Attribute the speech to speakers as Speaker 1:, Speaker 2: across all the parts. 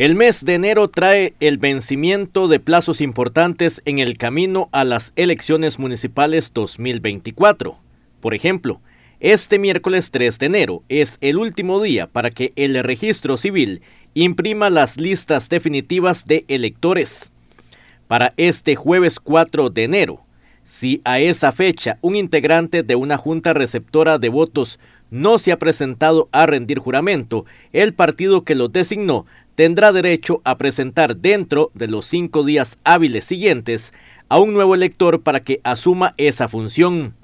Speaker 1: El mes de enero trae el vencimiento de plazos importantes en el camino a las elecciones municipales 2024. Por ejemplo, este miércoles 3 de enero es el último día para que el registro civil imprima las listas definitivas de electores. Para este jueves 4 de enero, si a esa fecha un integrante de una junta receptora de votos no se ha presentado a rendir juramento, el partido que lo designó tendrá derecho a presentar dentro de los cinco días hábiles siguientes a un nuevo elector para que asuma esa función.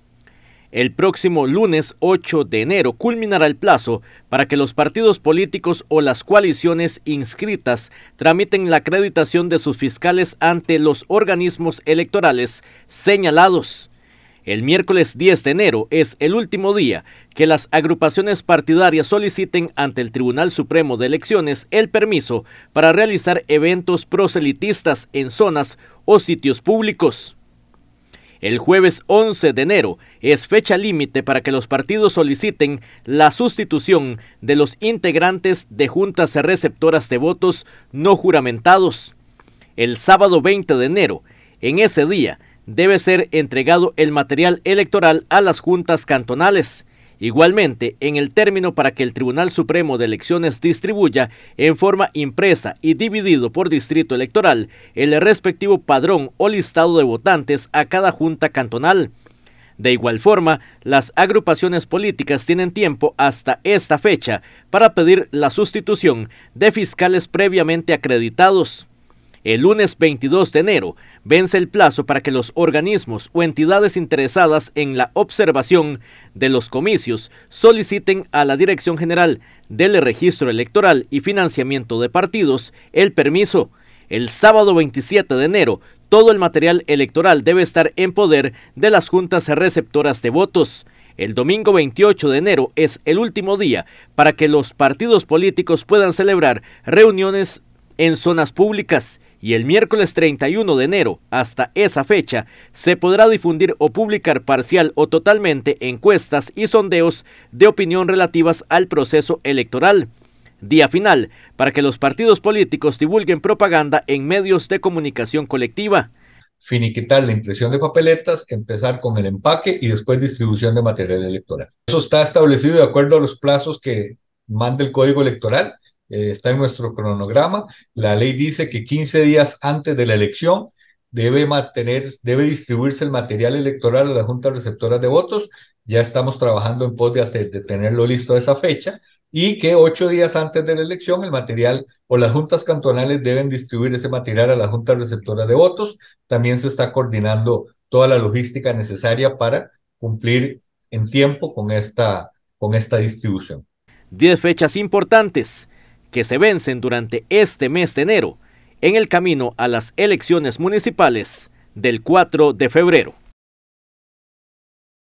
Speaker 1: El próximo lunes 8 de enero culminará el plazo para que los partidos políticos o las coaliciones inscritas tramiten la acreditación de sus fiscales ante los organismos electorales señalados. El miércoles 10 de enero es el último día que las agrupaciones partidarias soliciten ante el Tribunal Supremo de Elecciones el permiso para realizar eventos proselitistas en zonas o sitios públicos. El jueves 11 de enero es fecha límite para que los partidos soliciten la sustitución de los integrantes de juntas receptoras de votos no juramentados. El sábado 20 de enero, en ese día, debe ser entregado el material electoral a las juntas cantonales. Igualmente, en el término para que el Tribunal Supremo de Elecciones distribuya en forma impresa y dividido por distrito electoral el respectivo padrón o listado de votantes a cada junta cantonal. De igual forma, las agrupaciones políticas tienen tiempo hasta esta fecha para pedir la sustitución de fiscales previamente acreditados. El lunes 22 de enero vence el plazo para que los organismos o entidades interesadas en la observación de los comicios soliciten a la Dirección General del Registro Electoral y Financiamiento de Partidos el permiso. El sábado 27 de enero, todo el material electoral debe estar en poder de las juntas receptoras de votos. El domingo 28 de enero es el último día para que los partidos políticos puedan celebrar reuniones en zonas públicas y el miércoles 31 de enero, hasta esa fecha, se podrá difundir o publicar parcial o totalmente encuestas y sondeos de opinión relativas al proceso electoral. Día final para que los partidos políticos divulguen propaganda en medios de comunicación colectiva.
Speaker 2: Finiquitar la impresión de papeletas, empezar con el empaque y después distribución de material electoral. Eso está establecido de acuerdo a los plazos que manda el código electoral eh, está en nuestro cronograma. La ley dice que 15 días antes de la elección debe mantener, debe distribuirse el material electoral a la Junta Receptora de Votos. Ya estamos trabajando en pos de, tenerlo listo a esa fecha y que ocho días antes de la elección el material o las juntas cantonales deben distribuir ese material a la Junta Receptora de Votos. También se está coordinando toda la logística necesaria para cumplir en tiempo con esta, con esta distribución.
Speaker 1: Diez fechas importantes que se vencen durante este mes de enero en el camino a las elecciones municipales del 4 de febrero.